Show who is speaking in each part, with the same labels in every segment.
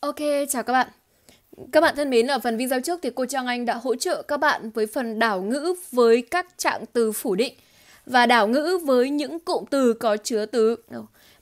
Speaker 1: Ok, chào các bạn. Các bạn thân mến, ở phần video trước thì cô Trang Anh đã hỗ trợ các bạn với phần đảo ngữ với các trạng từ phủ định và đảo ngữ với những cụm từ có chứa từ.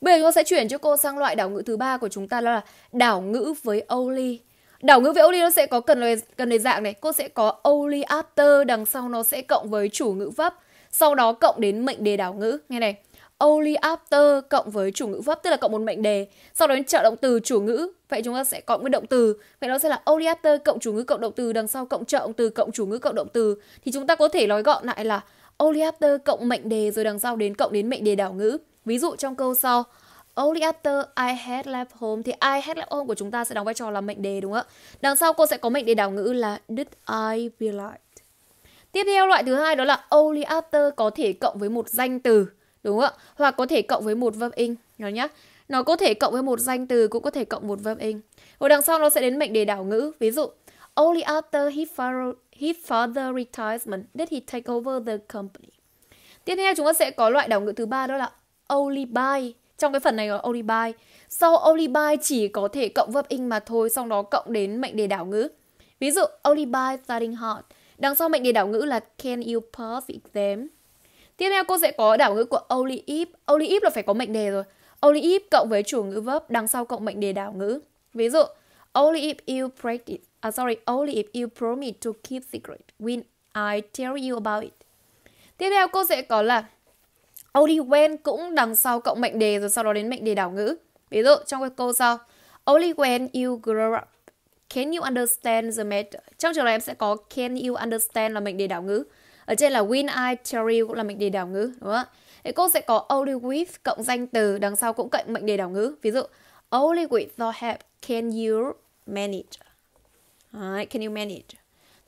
Speaker 1: Bây giờ cô sẽ chuyển cho cô sang loại đảo ngữ thứ ba của chúng ta là đảo ngữ với only. Đảo ngữ với only nó sẽ có cần lời cần lời dạng này, cô sẽ có only after đằng sau nó sẽ cộng với chủ ngữ vấp, sau đó cộng đến mệnh đề đảo ngữ. Nghe này only after cộng với chủ ngữ vấp tức là cộng một mệnh đề sau đó đến trợ động từ chủ ngữ vậy chúng ta sẽ có cái động từ vậy nó sẽ là only after cộng chủ ngữ cộng động từ đằng sau cộng trợ động từ cộng chủ ngữ cộng động từ thì chúng ta có thể nói gọn lại là only after cộng mệnh đề rồi đằng sau đến cộng đến mệnh đề đảo ngữ ví dụ trong câu sau Only after I had left home thì I had left home của chúng ta sẽ đóng vai trò là mệnh đề đúng không ạ? Đằng sau cô sẽ có mệnh đề đảo ngữ là Did I realize. Tiếp theo loại thứ hai đó là only after có thể cộng với một danh từ. Đúng không ạ? Hoặc có thể cộng với một verb in nó nhá. Nó có thể cộng với một danh từ cũng có thể cộng một verb in. Rồi đằng sau nó sẽ đến mệnh đề đảo ngữ. Ví dụ Only after his father, his father retirement did he take over the company. Tiếp theo chúng ta sẽ có loại đảo ngữ thứ ba đó là only by. Trong cái phần này là only by. Sau only by chỉ có thể cộng verb in mà thôi, sau đó cộng đến mệnh đề đảo ngữ. Ví dụ only by studying hard. Đằng sau mệnh đề đảo ngữ là can you pass the exam? Tiếp theo cô sẽ có đảo ngữ của only if. Only if là phải có mệnh đề rồi. Only if cộng với chủ ngữ verb đằng sau cộng mệnh đề đảo ngữ. Ví dụ, only if you practice, uh, à, sorry, only if you promise to keep secret when I tell you about it. Tiếp theo cô sẽ có là only when cũng đằng sau cộng mệnh đề rồi sau đó đến mệnh đề đảo ngữ. Ví dụ trong cái câu sau, only when you grow up Can you understand the matter? Trong trường này em sẽ có can you understand là mệnh đề đảo ngữ ở trên là win I theory cũng là mệnh đề đảo ngữ đúng không ạ Thế cô sẽ có only with cộng danh từ đằng sau cũng cạnh mệnh đề đảo ngữ ví dụ only with the help can you manage Đấy, can you manage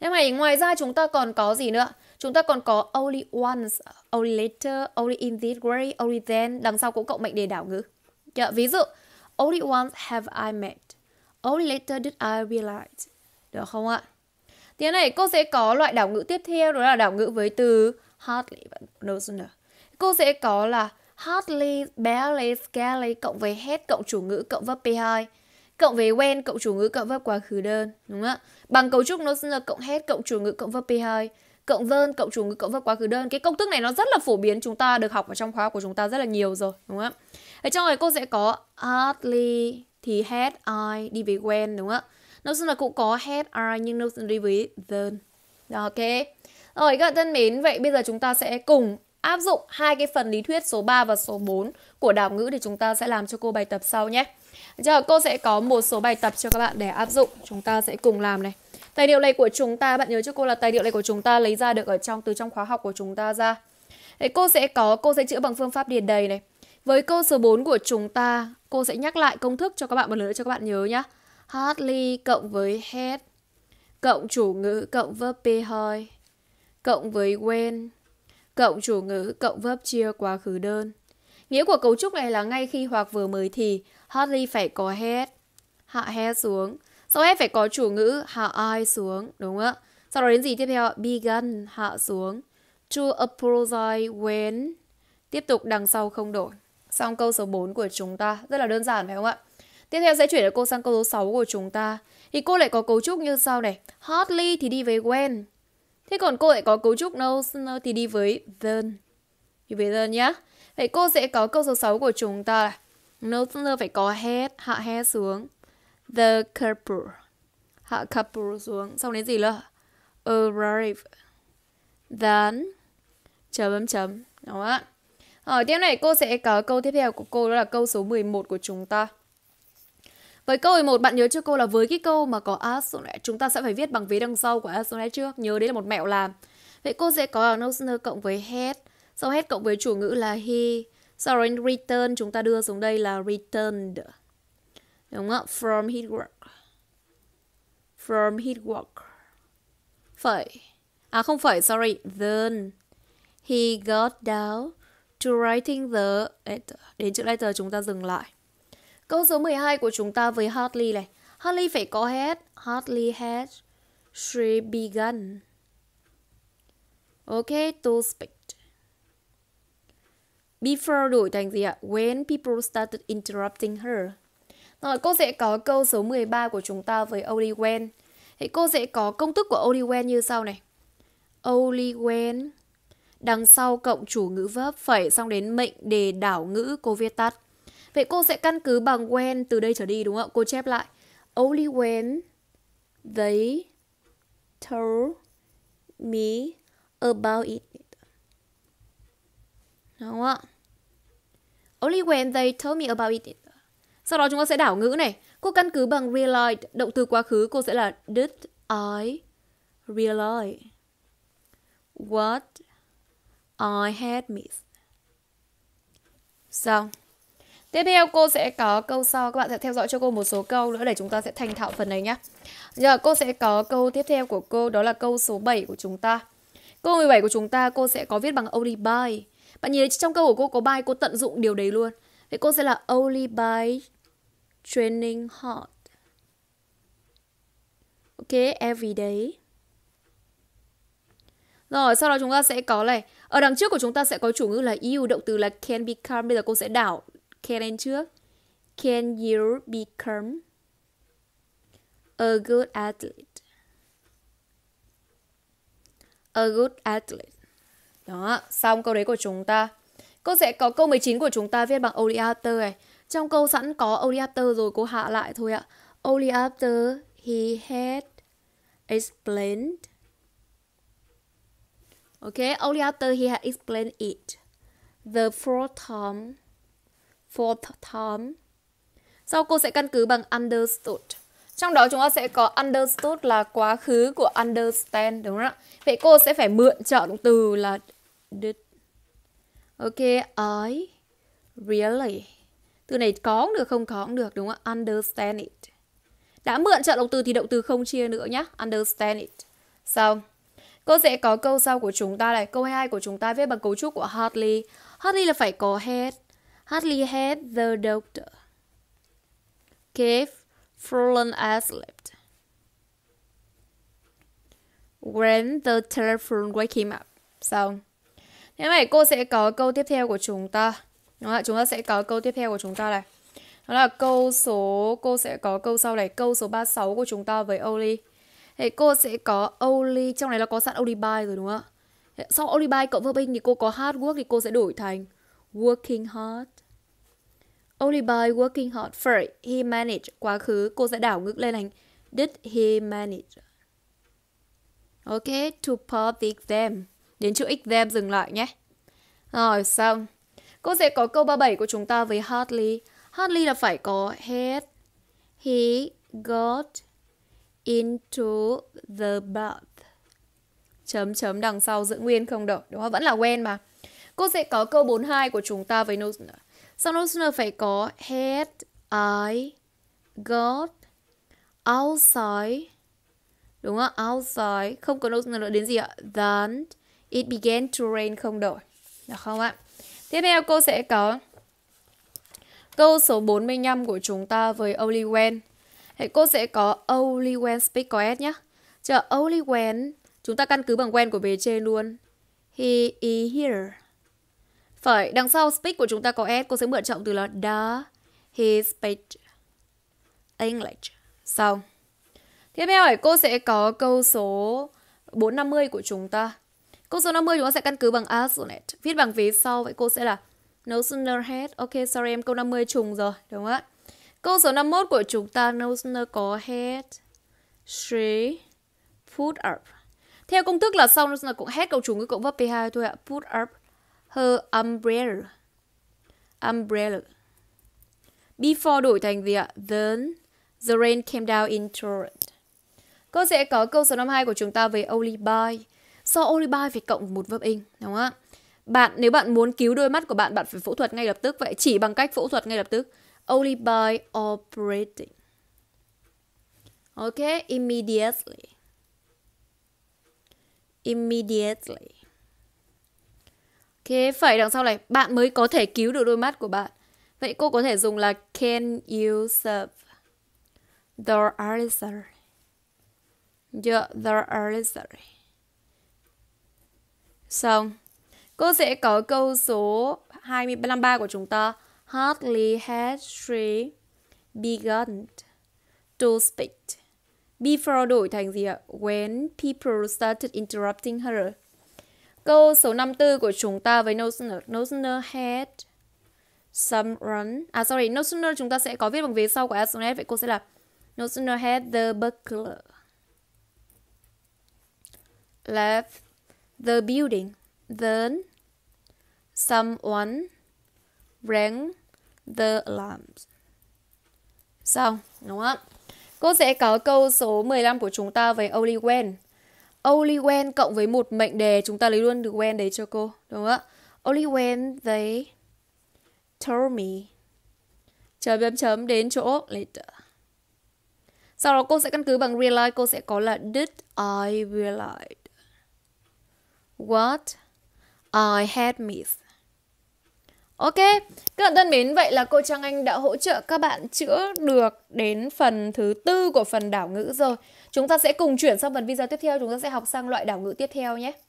Speaker 1: thế mà ngoài ra chúng ta còn có gì nữa chúng ta còn có only once only later only in this way only then đằng sau cũng cộng mệnh đề đảo ngữ yeah, dạ, ví dụ only once have I met only later did I realize được không ạ Tiếng này cô sẽ có loại đảo ngữ tiếp theo đó là đảo ngữ với từ hardly và notional. Cô sẽ có là hardly, barely, scarcely cộng với hết cộng chủ ngữ cộng verb p hai cộng với when cộng chủ ngữ cộng verb quá khứ đơn, đúng không ạ? Bằng cấu trúc notional cộng hết cộng chủ ngữ cộng verb p hai cộng vơn cộng chủ ngữ cộng verb quá khứ đơn. Cái công thức này nó rất là phổ biến chúng ta được học ở trong khóa của chúng ta rất là nhiều rồi, đúng không ạ? Ở trong này cô sẽ có hardly, thì had I đi với when đúng không ạ? Nó là cũng có had I nhưng nó đi với the. ok. Rồi các bạn thân mến, vậy bây giờ chúng ta sẽ cùng áp dụng hai cái phần lý thuyết số 3 và số 4 của đảo ngữ thì chúng ta sẽ làm cho cô bài tập sau nhé. Giờ cô sẽ có một số bài tập cho các bạn để áp dụng, chúng ta sẽ cùng làm này. Tài liệu này của chúng ta, bạn nhớ cho cô là tài liệu này của chúng ta lấy ra được ở trong từ trong khóa học của chúng ta ra. Đấy, cô sẽ có, cô sẽ chữa bằng phương pháp điền đầy này. Với câu số 4 của chúng ta, Cô sẽ nhắc lại công thức cho các bạn một lần nữa cho các bạn nhớ nhá. Hardly cộng với had cộng chủ ngữ cộng verb be hơi cộng với when cộng chủ ngữ cộng verb chia quá khứ đơn. Nghĩa của cấu trúc này là ngay khi hoặc vừa mới thì hardly phải có had, hạ had xuống. Sau hết phải có chủ ngữ hạ I xuống, đúng không ạ? Sau đó đến gì tiếp theo? Begun hạ xuống. To apologize when. Tiếp tục đằng sau không đổi. Xong câu số 4 của chúng ta rất là đơn giản phải không ạ? Tiếp theo sẽ chuyển được cô sang câu số 6 của chúng ta. Thì cô lại có cấu trúc như sau này. Hardly thì đi với when. Thế còn cô lại có cấu trúc no thì đi với then. Đi với then nhá. Vậy cô sẽ có câu số 6 của chúng ta là No phải có head, hạ head xuống. The couple. Hạ couple xuống. Xong đến gì nữa? Arrive. Then. Chấm chấm. Đúng không ạ? Ở ờ, tiếp này cô sẽ có câu tiếp theo của cô đó là câu số 11 của chúng ta. Với câu 11 bạn nhớ cho cô là với cái câu mà có astronet chúng ta sẽ phải viết bằng vế đằng sau của astronet trước. Nhớ đấy là một mẹo làm. Vậy cô sẽ có Nosner cộng với head. Sau head cộng với chủ ngữ là he. Sau đó return chúng ta đưa xuống đây là returned. Đúng không? From his work. From his work. phải À không phải, sorry. Then he got down to writing the đến chữ letter chúng ta dừng lại. Câu số 12 của chúng ta với Hartley này. Hartley phải có hết. Hartley had she begun. Ok, to speak. Before đổi thành gì ạ? When people started interrupting her. Rồi cô sẽ có câu số 13 của chúng ta với only when. Thì cô sẽ có công thức của only when như sau này. Only when đằng sau cộng chủ ngữ vấp phẩy xong đến mệnh đề đảo ngữ cô viết tắt. Vậy cô sẽ căn cứ bằng when từ đây trở đi đúng không? ạ? Cô chép lại. Only when they told me about it. Đúng không ạ? Only when they told me about it. Sau đó chúng ta sẽ đảo ngữ này. Cô căn cứ bằng realize, động từ quá khứ cô sẽ là did I realize what I had missed. Xong. Tiếp theo cô sẽ có câu sau Các bạn sẽ theo dõi cho cô một số câu nữa Để chúng ta sẽ thành thạo phần này nhé Giờ cô sẽ có câu tiếp theo của cô Đó là câu số 7 của chúng ta Câu 17 của chúng ta cô sẽ có viết bằng only by Bạn nhìn thấy trong câu của cô có by Cô tận dụng điều đấy luôn Vậy cô sẽ là only by training hard Ok, every day Rồi, sau đó chúng ta sẽ có này ở đằng trước của chúng ta sẽ có chủ ngữ là you, động từ là can become. Bây giờ cô sẽ đảo can lên trước. Can you become a good athlete? A good athlete. Đó, xong câu đấy của chúng ta. Cô sẽ có câu 19 của chúng ta viết bằng only after này. Trong câu sẵn có only after rồi cô hạ lại thôi ạ. Only after he had explained Okay, only after he had explained it. The fourth time, Fourth time. Sau cô sẽ căn cứ bằng understood. Trong đó chúng ta sẽ có understood là quá khứ của understand đúng không ạ? Vậy cô sẽ phải mượn trợ động từ là did. Ok, I really. Từ này có được không có được đúng không ạ? Understand it. Đã mượn trợ động từ thì động từ không chia nữa nhé. Understand it. Xong. Cô sẽ có câu sau của chúng ta này. Câu hai của chúng ta viết bằng cấu trúc của Hartley Hartley là phải có head. Hartley had the doctor. Cave fallen asleep. When the telephone wake him up. Xong. Thế này cô sẽ có câu tiếp theo của chúng ta. Đúng không? Chúng ta sẽ có câu tiếp theo của chúng ta này. Đó là câu số, cô sẽ có câu sau này, câu số 36 của chúng ta với Oli. Thế cô sẽ có only trong này là có sẵn only by rồi đúng không ạ? Sau only by cộng verb in thì cô có hard work thì cô sẽ đổi thành working hard. Only by working hard for he managed quá khứ cô sẽ đảo ngược lên thành did he manage. Ok, to pass the exam. Đến chữ exam dừng lại nhé. Rồi xong. Cô sẽ có câu 37 của chúng ta với hardly. Hardly là phải có had he got into the bath. Chấm chấm đằng sau giữ nguyên không đợi, đúng không? Vẫn là when mà. Cô sẽ có câu 42 của chúng ta với notional. Sau notional phải có had I got outside đúng không? Outside không có notional nữa đến gì ạ? Then it began to rain không đổi. Được không ạ? Tiếp theo cô sẽ có câu số 45 của chúng ta với only when. Thế cô sẽ có only when speak có S nhé. Chờ only when, chúng ta căn cứ bằng when của bề trên luôn. He is here. Phải, đằng sau speak của chúng ta có S, cô sẽ mượn trọng từ là the, he speak English. Xong. Tiếp theo này, cô sẽ có câu số 450 của chúng ta. Câu số 50 chúng ta sẽ căn cứ bằng alternate. Viết bằng vế sau, vậy cô sẽ là No sooner had. Ok, sorry em câu 50 trùng rồi, đúng không ạ? Câu số 51 của chúng ta nó có hết she, put up. Theo công thức là sau nó cũng hết câu chủ ngữ cộng vấp P2 thôi ạ. Put up her umbrella. Umbrella. Before đổi thành gì ạ? Then the rain came down in torrent. Cô sẽ có câu số 52 của chúng ta về only by. Sau so only by phải cộng một vấp in, đúng không ạ? Bạn nếu bạn muốn cứu đôi mắt của bạn, bạn phải phẫu thuật ngay lập tức. Vậy chỉ bằng cách phẫu thuật ngay lập tức only by operating. Okay, immediately. Immediately. Okay, phải đằng sau này, bạn mới có thể cứu được đôi mắt của bạn. Vậy cô có thể dùng là can you serve the answer? Yeah, the answer. Xong. Cô sẽ có câu số 253 của chúng ta. Hardly had she begun to speak before đổi thành gì ạ? When people started interrupting her. Câu số 54 của chúng ta với no sooner, no sooner had some run. À sorry, no sooner chúng ta sẽ có viết bằng vế sau của Asonet. Vậy cô sẽ là no sooner had the burglar left the building Then someone rang the alarms. sao đúng không? Cô sẽ có câu số 15 của chúng ta với only when. Only when cộng với một mệnh đề chúng ta lấy luôn được when đấy cho cô, đúng không ạ? Only when they told me chấm chấm chấm đến chỗ later. Sau đó cô sẽ căn cứ bằng realize cô sẽ có là did I realize what I had missed. Ok, các bạn thân mến, vậy là cô Trang Anh đã hỗ trợ các bạn chữa được đến phần thứ tư của phần đảo ngữ rồi. Chúng ta sẽ cùng chuyển sang phần video tiếp theo, chúng ta sẽ học sang loại đảo ngữ tiếp theo nhé.